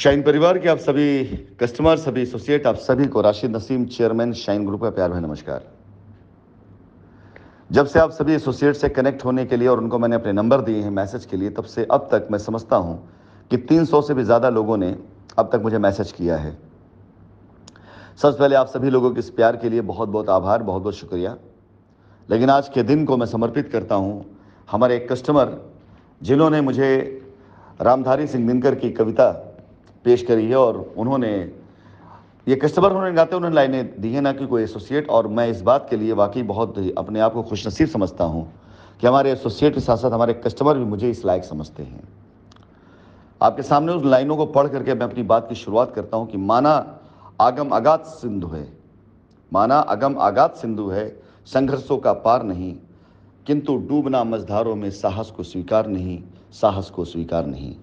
shine परिवार के आप सभी कस्टमर सभी एसोसिएट आप सभी को Rashid Naseem chairman Shine Group का प्यार भाई नमस्कार जब से आप सभी एसोसिएट से कनेक्ट होने के लिए और उनको मैंने अपने नंबर दिए हैं मैसेज के लिए तब से अब तक मैं समझता हूं कि 300 से भी ज़्यादा लोगों ने अब तक मुझे मैसेज किया है सबसे पहले आप सभी लोगों के इस प्यार के लिए बहुत बहुत आभार बहुत बहुत शुक्रिया लेकिन आज के दिन को मैं समर्पित करता हूँ हमारे एक कस्टमर जिन्होंने मुझे रामधारी सिंह दिनकर की कविता पेश करी है और उन्होंने ये कस्टमर होने गाते उन्होंने लाइनें दी हैं ना कि कोई एसोसिएट और मैं इस बात के लिए वाकई बहुत अपने आप को खुशनसीब समझता हूँ कि हमारे एसोसिएट के साथ साथ हमारे कस्टमर भी मुझे इस लायक समझते हैं आपके सामने उस लाइनों को पढ़ करके मैं अपनी बात की शुरुआत करता हूँ कि माना आगम आगात सिंधु है माना अगम आगात सिंधु है संघर्षों का पार नहीं किंतु डूबना मझधारों में साहस को स्वीकार नहीं साहस को स्वीकार नहीं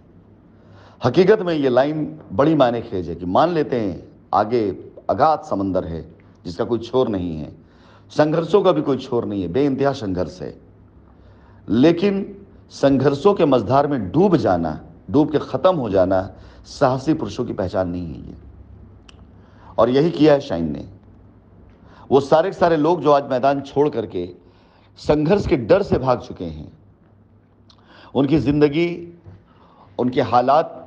हकीकत में ये लाइन बड़ी मायने खेज है कि मान लेते हैं आगे अगाध समंदर है जिसका कोई छोर नहीं है संघर्षों का भी कोई छोर नहीं है बेइंतहा संघर्ष है लेकिन संघर्षों के मझधार में डूब जाना डूब के ख़त्म हो जाना साहसी पुरुषों की पहचान नहीं है ये और यही किया है शाइन ने वो सारे सारे लोग जो आज मैदान छोड़ करके संघर्ष के डर से भाग चुके हैं उनकी ज़िंदगी उनके हालात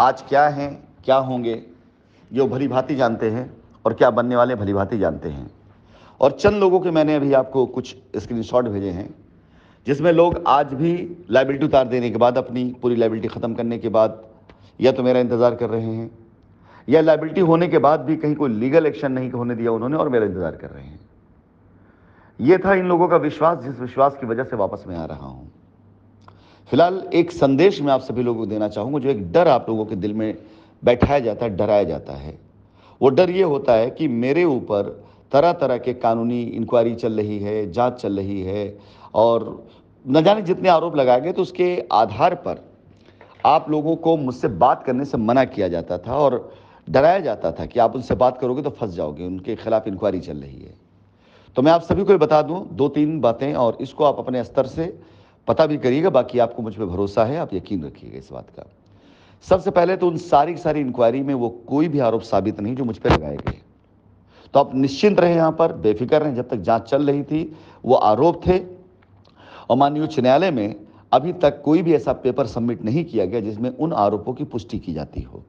आज क्या हैं क्या होंगे ये भली भांति जानते हैं और क्या बनने वाले भली भांति जानते हैं और चंद लोगों के मैंने अभी आपको कुछ स्क्रीनशॉट भेजे हैं जिसमें लोग आज भी लाइबिलिटी उतार देने के बाद अपनी पूरी लाइबिलिटी ख़त्म करने के बाद या तो मेरा इंतज़ार कर रहे हैं या लाइबिलिटी होने के बाद भी कहीं कोई लीगल एक्शन नहीं होने दिया उन्होंने और मेरा इंतज़ार कर रहे हैं ये था इन लोगों का विश्वास जिस विश्वास की वजह से वापस मैं आ रहा हूँ फिलहाल एक संदेश मैं आप सभी लोगों को देना चाहूँगा जो एक डर आप लोगों के दिल में बैठाया जाता है डराया जाता है वो डर ये होता है कि मेरे ऊपर तरह तरह के कानूनी इंक्वायरी चल रही है जांच चल रही है और न जाने जितने आरोप लगाए गए तो उसके आधार पर आप लोगों को मुझसे बात करने से मना किया जाता था और डराया जाता था कि आप उनसे बात करोगे तो फंस जाओगे उनके खिलाफ इंक्वायरी चल रही है तो मैं आप सभी को ये बता दूं दो तीन बातें और इसको आप अपने स्तर से पता भी करिएगा बाकी आपको मुझ पर भरोसा है आप यकीन रखिएगा इस बात का सबसे पहले तो उन सारी सारी इंक्वायरी में वो कोई भी आरोप साबित नहीं जो मुझ पर लगाए गए तो आप निश्चिंत रहे यहां पर बेफिक्र रहे जब तक जांच चल रही थी वो आरोप थे और माननीय उच्च न्यायालय में अभी तक कोई भी ऐसा पेपर सबमिट नहीं किया गया जिसमें उन आरोपों की पुष्टि की जाती हो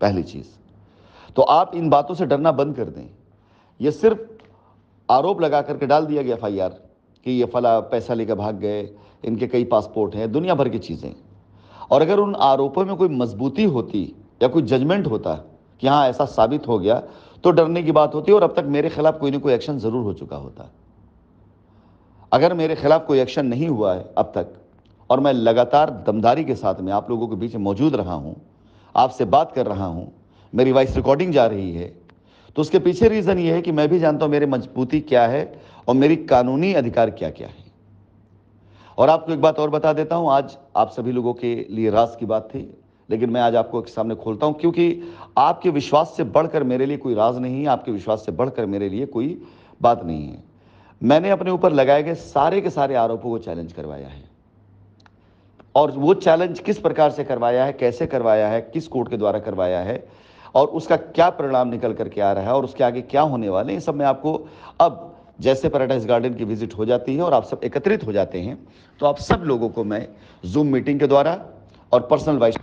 पहली चीज़ तो आप इन बातों से डरना बंद कर दें यह सिर्फ आरोप लगा करके डाल दिया गया एफ कि ये फला पैसा लेकर भाग गए इनके कई पासपोर्ट हैं दुनिया भर की चीज़ें और अगर उन आरोपों में कोई मजबूती होती या कोई जजमेंट होता कि हाँ ऐसा साबित हो गया तो डरने की बात होती और अब तक मेरे खिलाफ कोई ना कोई एक्शन ज़रूर हो चुका होता अगर मेरे खिलाफ कोई एक्शन नहीं हुआ है अब तक और मैं लगातार दमदारी के साथ में आप लोगों के बीच मौजूद रहा हूँ आपसे बात कर रहा हूँ मेरी वॉइस रिकॉर्डिंग जा रही है तो उसके पीछे रीज़न ये है कि मैं भी जानता हूँ मेरी मजबूती क्या है और मेरी कानूनी अधिकार क्या क्या है और आपको एक बात और बता देता हूं आज आप सभी लोगों के लिए रास की बात थी लेकिन मैं आज आपको एक सामने खोलता हूं क्योंकि आपके विश्वास से बढ़कर मेरे लिए कोई राज नहीं है आपके विश्वास से बढ़कर मेरे लिए कोई बात नहीं है मैंने अपने ऊपर लगाए गए सारे के सारे आरोपों को चैलेंज करवाया है और वो चैलेंज किस प्रकार से करवाया है कैसे करवाया है किस कोर्ट के द्वारा करवाया है और उसका क्या परिणाम निकल करके आ रहा है और उसके आगे क्या होने वाले हैं सब मैं आपको अब जैसे पैराडाइज गार्डन की विजिट हो जाती है और आप सब एकत्रित हो जाते हैं तो आप सब लोगों को मैं जूम मीटिंग के द्वारा और पर्सनल वाइस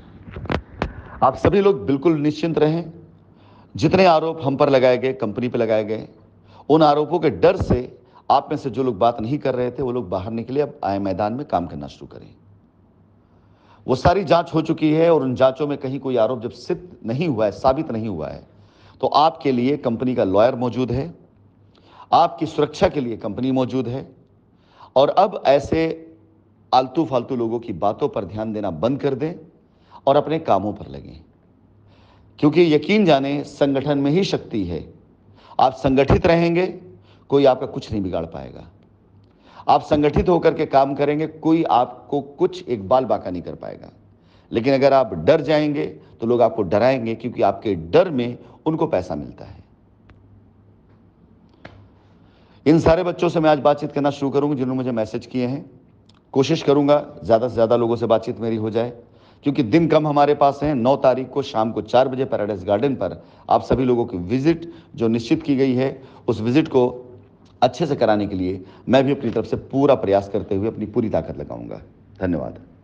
आप सभी लोग बिल्कुल निश्चिंत रहें जितने आरोप हम पर लगाए गए कंपनी पर लगाए गए उन आरोपों के डर से आप में से जो लोग बात नहीं कर रहे थे वो लोग बाहर निकले अब आए मैदान में काम करना शुरू करें वो सारी जांच हो चुकी है और उन जांचों में कहीं कोई आरोप जब सिद्ध नहीं हुआ है साबित नहीं हुआ है तो आपके लिए कंपनी का लॉयर मौजूद है आपकी सुरक्षा के लिए कंपनी मौजूद है और अब ऐसे आलतू फालतू लोगों की बातों पर ध्यान देना बंद कर दें और अपने कामों पर लगें क्योंकि यकीन जाने संगठन में ही शक्ति है आप संगठित रहेंगे कोई आपका कुछ नहीं बिगाड़ पाएगा आप संगठित होकर के काम करेंगे कोई आपको कुछ एक बाल बाका नहीं कर पाएगा लेकिन अगर आप डर जाएंगे तो लोग आपको डराएंगे क्योंकि आपके डर में उनको पैसा मिलता है इन सारे बच्चों से मैं आज बातचीत करना शुरू करूंगा जिन्होंने मुझे मैसेज किए हैं कोशिश करूँगा ज़्यादा से ज़्यादा लोगों से बातचीत मेरी हो जाए क्योंकि दिन कम हमारे पास हैं नौ तारीख को शाम को चार बजे पैराडाइज गार्डन पर आप सभी लोगों की विजिट जो निश्चित की गई है उस विजिट को अच्छे से कराने के लिए मैं भी अपनी तरफ से पूरा प्रयास करते हुए अपनी पूरी ताकत लगाऊंगा धन्यवाद